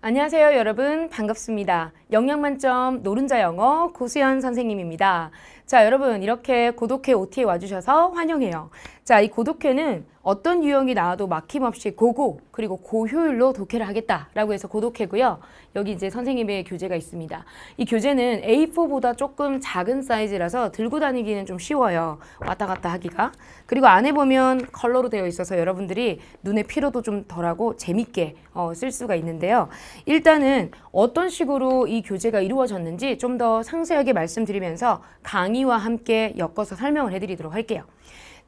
안녕하세요 여러분 반갑습니다. 영양만점 노른자 영어 고수연 선생님입니다. 자, 여러분 이렇게 고독해 OT에 와주셔서 환영해요. 자, 이 고독해는 어떤 유형이 나와도 막힘없이 고고 그리고 고효율로 독해를 하겠다라고 해서 고독해고요. 여기 이제 선생님의 교재가 있습니다. 이 교재는 A4보다 조금 작은 사이즈라서 들고 다니기는 좀 쉬워요. 왔다 갔다 하기가. 그리고 안에 보면 컬러로 되어 있어서 여러분들이 눈의 피로도 좀 덜하고 재밌게 어, 쓸 수가 있는데요. 일단은 어떤 식으로 이 교재가 이루어졌는지 좀 더 상세하게 말씀드리면서 강의 범위와 함께 엮어서 설명을 해드리도록 할게요.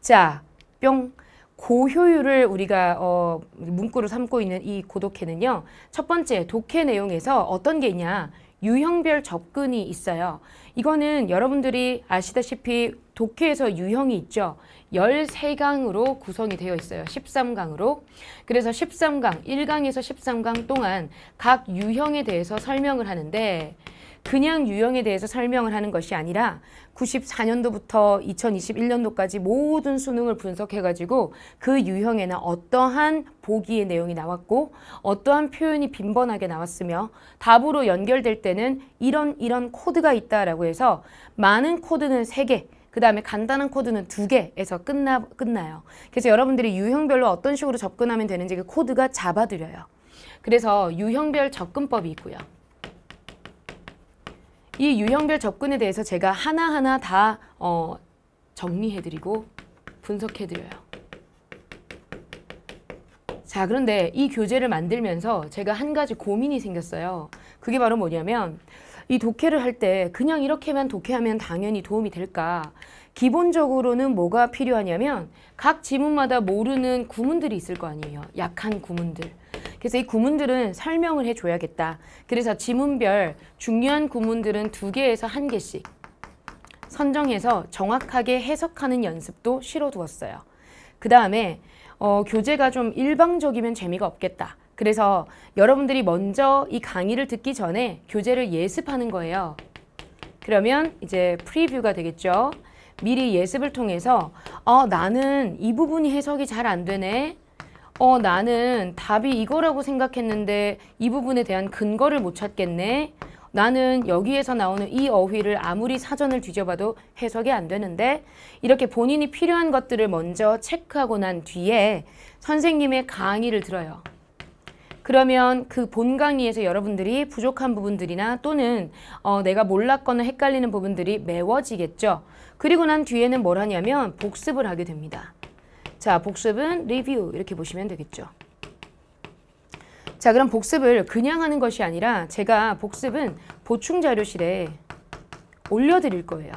자, 뿅. 고효율을 우리가 어, 문구로 삼고 있는 이 고독해는요. 첫 번째 독해 내용에서 어떤 게 있냐. 유형별 접근이 있어요. 이거는 여러분들이 아시다시피 독해에서 유형이 있죠. 13강으로 구성이 되어 있어요. 13강으로. 그래서 13강, 1강에서 13강 동안 각 유형에 대해서 설명을 하는데 그냥 유형에 대해서 설명을 하는 것이 아니라 94년도부터 2021년도까지 모든 수능을 분석해가지고 그 유형에는 어떠한 보기의 내용이 나왔고 어떠한 표현이 빈번하게 나왔으며 답으로 연결될 때는 이런 이런 코드가 있다라고 해서 많은 코드는 3개그 다음에 간단한 코드는 두 개에서 끝나, 끝나요. 그래서 여러분들이 유형별로 어떤 식으로 접근하면 되는지 그 코드가 잡아들여요. 그래서 유형별 접근법이 있고요. 이 유형별 접근에 대해서 제가 하나하나 다 어, 정리해드리고 분석해드려요. 자 그런데 이 교재를 만들면서 제가 한 가지 고민이 생겼어요. 그게 바로 뭐냐면 이 독해를 할 때 그냥 이렇게만 독해하면 당연히 도움이 될까? 기본적으로는 뭐가 필요하냐면 각 지문마다 모르는 구문들이 있을 거 아니에요. 약한 구문들. 그래서 이 구문들은 설명을 해줘야겠다. 그래서 지문별 중요한 구문들은 두 개에서 한 개씩 선정해서 정확하게 해석하는 연습도 실어두었어요. 그 다음에 어, 교재가 좀 일방적이면 재미가 없겠다. 그래서 여러분들이 먼저 이 강의를 듣기 전에 교재를 예습하는 거예요. 그러면 이제 프리뷰가 되겠죠. 미리 예습을 통해서 어, 나는 이 부분이 해석이 잘 안 되네. 어, 나는 답이 이거라고 생각했는데 이 부분에 대한 근거를 못 찾겠네. 나는 여기에서 나오는 이 어휘를 아무리 사전을 뒤져봐도 해석이 안 되는데 이렇게 본인이 필요한 것들을 먼저 체크하고 난 뒤에 선생님의 강의를 들어요. 그러면 그 본 강의에서 여러분들이 부족한 부분들이나 또는 어, 내가 몰랐거나 헷갈리는 부분들이 메워지겠죠. 그리고 난 뒤에는 뭘 하냐면 복습을 하게 됩니다. 자, 복습은 리뷰 이렇게 보시면 되겠죠. 자, 그럼 복습을 그냥 하는 것이 아니라 제가 복습은 보충 자료실에 올려드릴 거예요.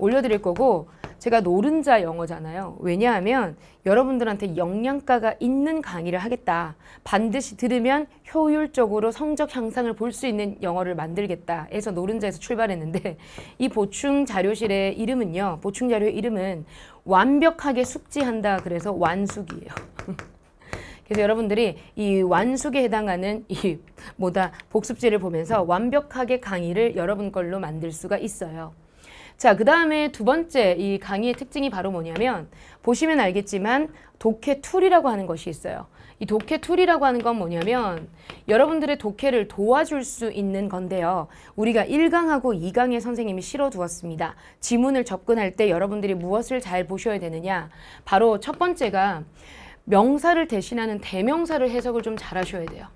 올려드릴 거고 제가 노른자 영어잖아요. 왜냐하면 여러분들한테 영양가가 있는 강의를 하겠다. 반드시 들으면 효율적으로 성적 향상을 볼 수 있는 영어를 만들겠다. 해서 노른자에서 출발했는데 이 보충 자료실의 이름은요. 보충 자료의 이름은 완벽하게 숙지한다. 그래서 완숙이에요. 그래서 여러분들이 이 완숙에 해당하는 이 뭐다 복습지를 보면서 완벽하게 강의를 여러분 걸로 만들 수가 있어요. 자, 그 다음에 두 번째 이 강의의 특징이 바로 뭐냐면 보시면 알겠지만 독해 툴이라고 하는 것이 있어요. 이 독해 툴이라고 하는 건 뭐냐면 여러분들의 독해를 도와줄 수 있는 건데요. 우리가 1강하고 2강에 선생님이 실어두었습니다. 지문을 접근할 때 여러분들이 무엇을 잘 보셔야 되느냐. 바로 첫 번째가 명사를 대신하는 대명사를 해석을 좀 잘하셔야 돼요.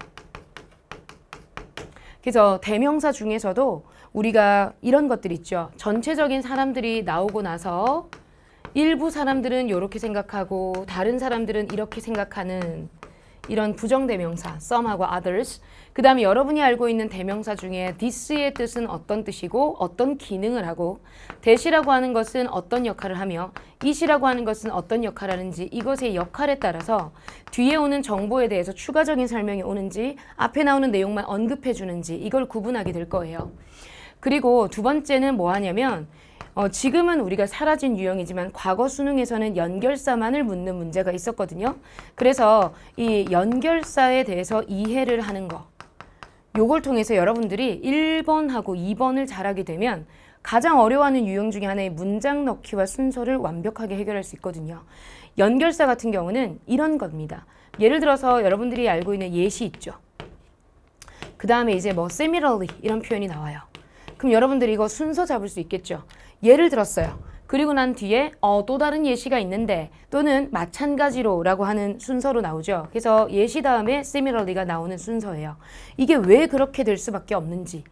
그래서 대명사 중에서도 우리가 이런 것들 있죠. 전체적인 사람들이 나오고 나서 일부 사람들은 이렇게 생각하고 다른 사람들은 이렇게 생각하는 이런 부정대명사 some하고 others 그 다음에 여러분이 알고 있는 대명사 중에 this의 뜻은 어떤 뜻이고 어떤 기능을 하고 that이라고 하는 것은 어떤 역할을 하며 it이라고 하는 것은 어떤 역할을 하는지 이것의 역할에 따라서 뒤에 오는 정보에 대해서 추가적인 설명이 오는지 앞에 나오는 내용만 언급해 주는지 이걸 구분하게 될 거예요. 그리고 두 번째는 뭐 하냐면 어, 지금은 우리가 사라진 유형이지만 과거 수능에서는 연결사만을 묻는 문제가 있었거든요. 그래서 이 연결사에 대해서 이해를 하는 거 요걸 통해서 여러분들이 1번하고 2번을 잘하게 되면 가장 어려워하는 유형 중에 하나의 문장 넣기와 순서를 완벽하게 해결할 수 있거든요. 연결사 같은 경우는 이런 겁니다. 예를 들어서 여러분들이 알고 있는 예시 있죠. 그 다음에 이제 뭐 similarly 이런 표현이 나와요. 그럼 여러분들이 이거 순서 잡을 수 있겠죠. 예를 들었어요. 그리고 난 뒤에 어, 또 다른 예시가 있는데 또는 마찬가지로 라고 하는 순서로 나오죠. 그래서 예시 다음에 similarly가 나오는 순서예요. 이게 왜 그렇게 될 수밖에 없는지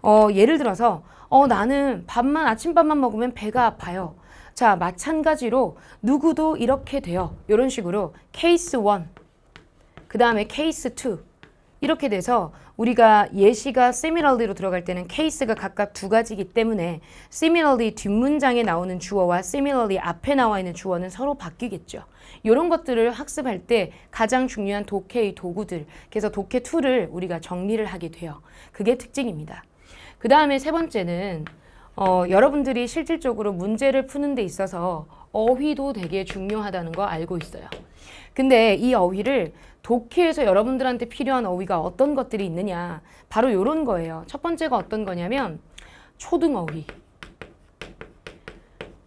어, 예를 들어서 어, 나는 밥만 아침밥만 먹으면 배가 아파요. 자 마찬가지로 누구도 이렇게 돼요. 이런 식으로 케이스 1그 다음에 케이스 2 이렇게 돼서 우리가 예시가 similarly로 들어갈 때는 케이스가 각각 두 가지이기 때문에 similarly 뒷문장에 나오는 주어와 similarly 앞에 나와 있는 주어는 서로 바뀌겠죠. 이런 것들을 학습할 때 가장 중요한 독해의 도구들 그래서 독해 툴을 우리가 정리를 하게 돼요. 그게 특징입니다. 그 다음에 세 번째는 어, 여러분들이 실질적으로 문제를 푸는 데 있어서 어휘도 되게 중요하다는 거 알고 있어요. 근데 이 어휘를 독해에서 여러분들한테 필요한 어휘가 어떤 것들이 있느냐 바로 이런 거예요. 첫 번째가 어떤 거냐면 초등어휘.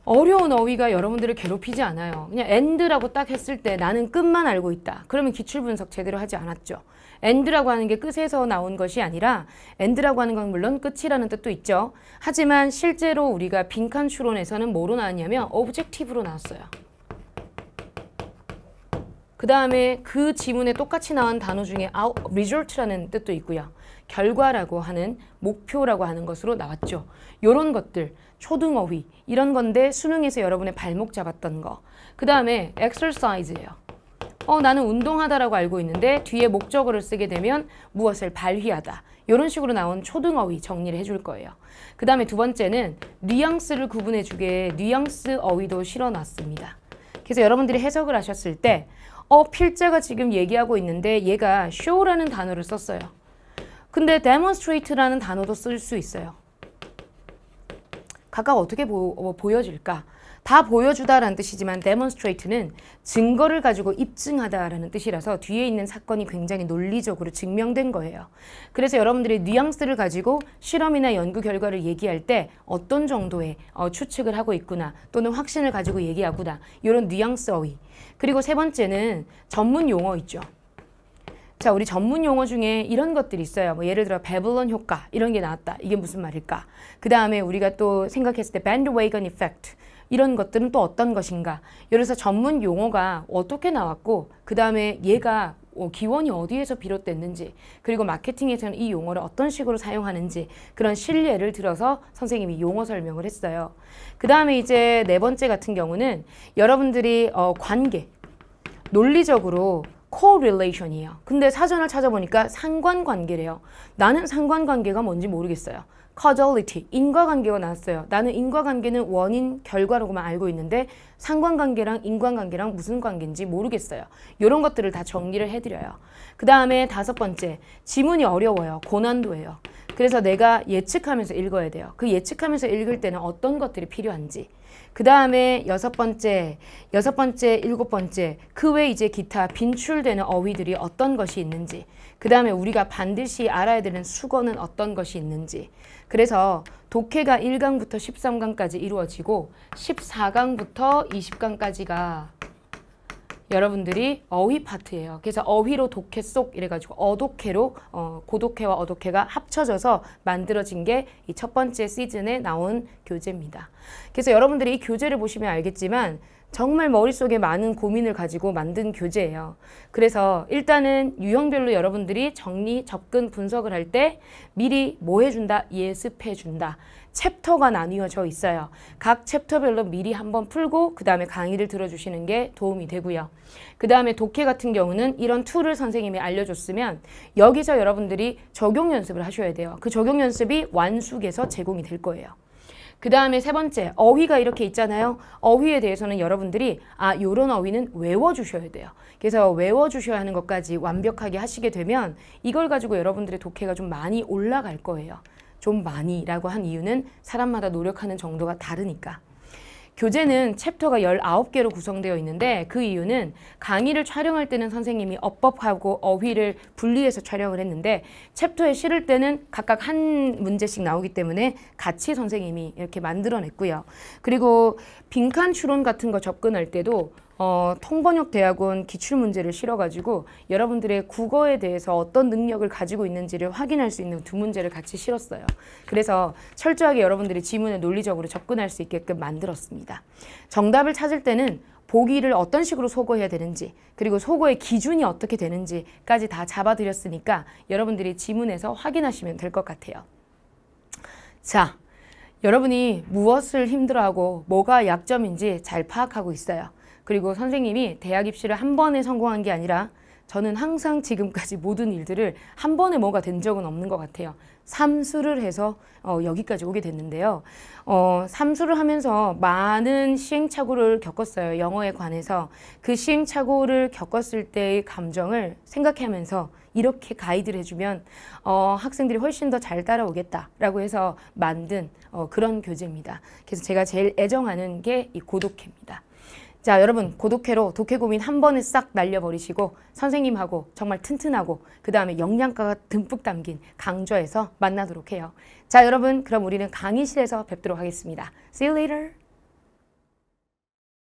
어려운 어휘가 여러분들을 괴롭히지 않아요. 그냥 e 드라고딱 했을 때 나는 끝만 알고 있다. 그러면 기출분석 제대로 하지 않았죠. end라고 하는 게 끝에서 나온 것이 아니라 end라고 하는 건 물론 끝이라는 뜻도 있죠. 하지만 실제로 우리가 빈칸 추론에서는 뭐로 나왔냐면 objective로 나왔어요. 그 다음에 그 지문에 똑같이 나온 단어 중에 아, result라는 뜻도 있고요. 결과라고 하는 목표라고 하는 것으로 나왔죠. 이런 것들, 초등어휘 이런 건데 수능에서 여러분의 발목 잡았던 거. 그 다음에 exercise예요. 어, 나는 운동하다라고 알고 있는데 뒤에 목적어를 쓰게 되면 무엇을 발휘하다. 이런 식으로 나온 초등어휘 정리를 해줄 거예요. 그 다음에 두 번째는 뉘앙스를 구분해주게 뉘앙스 어휘도 실어놨습니다. 그래서 여러분들이 해석을 하셨을 때 어, 필자가 지금 얘기하고 있는데 얘가 쇼라는 단어를 썼어요. 근데 demonstrate라는 단어도 쓸 수 있어요. 각각 어떻게 보, 어, 보여질까? 다 보여주다라는 뜻이지만 demonstrate는 증거를 가지고 입증하다라는 뜻이라서 뒤에 있는 사건이 굉장히 논리적으로 증명된 거예요. 그래서 여러분들이 뉘앙스를 가지고 실험이나 연구 결과를 얘기할 때 어떤 정도의 어, 추측을 하고 있구나 또는 확신을 가지고 얘기하구나 이런 뉘앙스 어휘 그리고 세 번째는 전문 용어 있죠. 자, 우리 전문 용어 중에 이런 것들이 있어요. 뭐 예를 들어 베블론 효과 이런 게 나왔다. 이게 무슨 말일까? 그 다음에 우리가 또 생각했을 때 bandwagon effect 이런 것들은 또 어떤 것인가. 그래서 전문 용어가 어떻게 나왔고 그 다음에 얘가 어, 기원이 어디에서 비롯됐는지 그리고 마케팅에서는 이 용어를 어떤 식으로 사용하는지 그런 실례를 들어서 선생님이 용어 설명을 했어요. 그 다음에 이제 네 번째 같은 경우는 여러분들이 어, 관계, 논리적으로 correlation이에요. 근데 사전을 찾아보니까 상관관계래요. 나는 상관관계가 뭔지 모르겠어요. causality, 인과관계가 나왔어요. 나는 인과관계는 원인, 결과라고만 알고 있는데 상관관계랑 인과관계랑 무슨 관계인지 모르겠어요. 이런 것들을 다 정리를 해드려요. 그 다음에 다섯 번째, 지문이 어려워요. 고난도예요. 그래서 내가 예측하면서 읽어야 돼요. 그 예측하면서 읽을 때는 어떤 것들이 필요한지. 그 다음에 여섯 번째, 여섯 번째, 일곱 번째, 그 외 이제 기타 빈출되는 어휘들이 어떤 것이 있는지, 그 다음에 우리가 반드시 알아야 되는 수건은 어떤 것이 있는지, 그래서 독해가 1강부터 13강까지 이루어지고 14강부터 20강까지가 여러분들이 어휘 파트예요. 그래서 어휘로 독해 속 이래가지고 어독해로 어, 고독해와 어독해가 합쳐져서 만들어진 게 이 첫 번째 시즌에 나온 교재입니다. 그래서 여러분들이 이 교재를 보시면 알겠지만 정말 머릿속에 많은 고민을 가지고 만든 교재예요. 그래서 일단은 유형별로 여러분들이 정리, 접근, 분석을 할 때 미리 뭐 해준다? 예습해준다. 챕터가 나뉘어져 있어요. 각 챕터별로 미리 한번 풀고 그 다음에 강의를 들어주시는 게 도움이 되고요. 그 다음에 독해 같은 경우는 이런 툴을 선생님이 알려줬으면 여기서 여러분들이 적용 연습을 하셔야 돼요. 그 적용 연습이 완숙에서 제공이 될 거예요. 그 다음에 세 번째 어휘가 이렇게 있잖아요. 어휘에 대해서는 여러분들이 아 요런 어휘는 외워주셔야 돼요. 그래서 외워주셔야 하는 것까지 완벽하게 하시게 되면 이걸 가지고 여러분들의 독해가 좀 많이 올라갈 거예요. 좀 많이라고 한 이유는 사람마다 노력하는 정도가 다르니까. 교재는 챕터가 19개로 구성되어 있는데 그 이유는 강의를 촬영할 때는 선생님이 어법하고 어휘를 분리해서 촬영을 했는데 챕터에 실을 때는 각각 한 문제씩 나오기 때문에 같이 선생님이 이렇게 만들어냈고요. 그리고 빈칸 추론 같은 거 접근할 때도 어, 통번역대학원 기출문제를 실어가지고 여러분들의 국어에 대해서 어떤 능력을 가지고 있는지를 확인할 수 있는 두 문제를 같이 실었어요. 그래서 철저하게 여러분들이 지문에 논리적으로 접근할 수 있게끔 만들었습니다. 정답을 찾을 때는 보기를 어떤 식으로 소거해야 되는지 그리고 소거의 기준이 어떻게 되는지까지 다 잡아드렸으니까 여러분들이 지문에서 확인하시면 될 것 같아요. 자, 여러분이 무엇을 힘들어하고 뭐가 약점인지 잘 파악하고 있어요. 그리고 선생님이 대학 입시를 한 번에 성공한 게 아니라 저는 항상 지금까지 모든 일들을 한 번에 뭐가 된 적은 없는 것 같아요. 삼수를 해서 어, 여기까지 오게 됐는데요. 어, 삼수를 하면서 많은 시행착오를 겪었어요. 영어에 관해서. 그 시행착오를 겪었을 때의 감정을 생각하면서 이렇게 가이드를 해주면 어, 학생들이 훨씬 더 잘 따라오겠다라고 해서 만든 어, 그런 교재입니다. 그래서 제가 제일 애정하는 게 이 고독회입니다. 자, 여러분 고독해로 독해 고민 한 번에 싹 날려버리시고 선생님하고 정말 튼튼하고 그 다음에 영양가가 듬뿍 담긴 강좌에서 만나도록 해요. 자, 여러분 그럼 우리는 강의실에서 뵙도록 하겠습니다. See you later!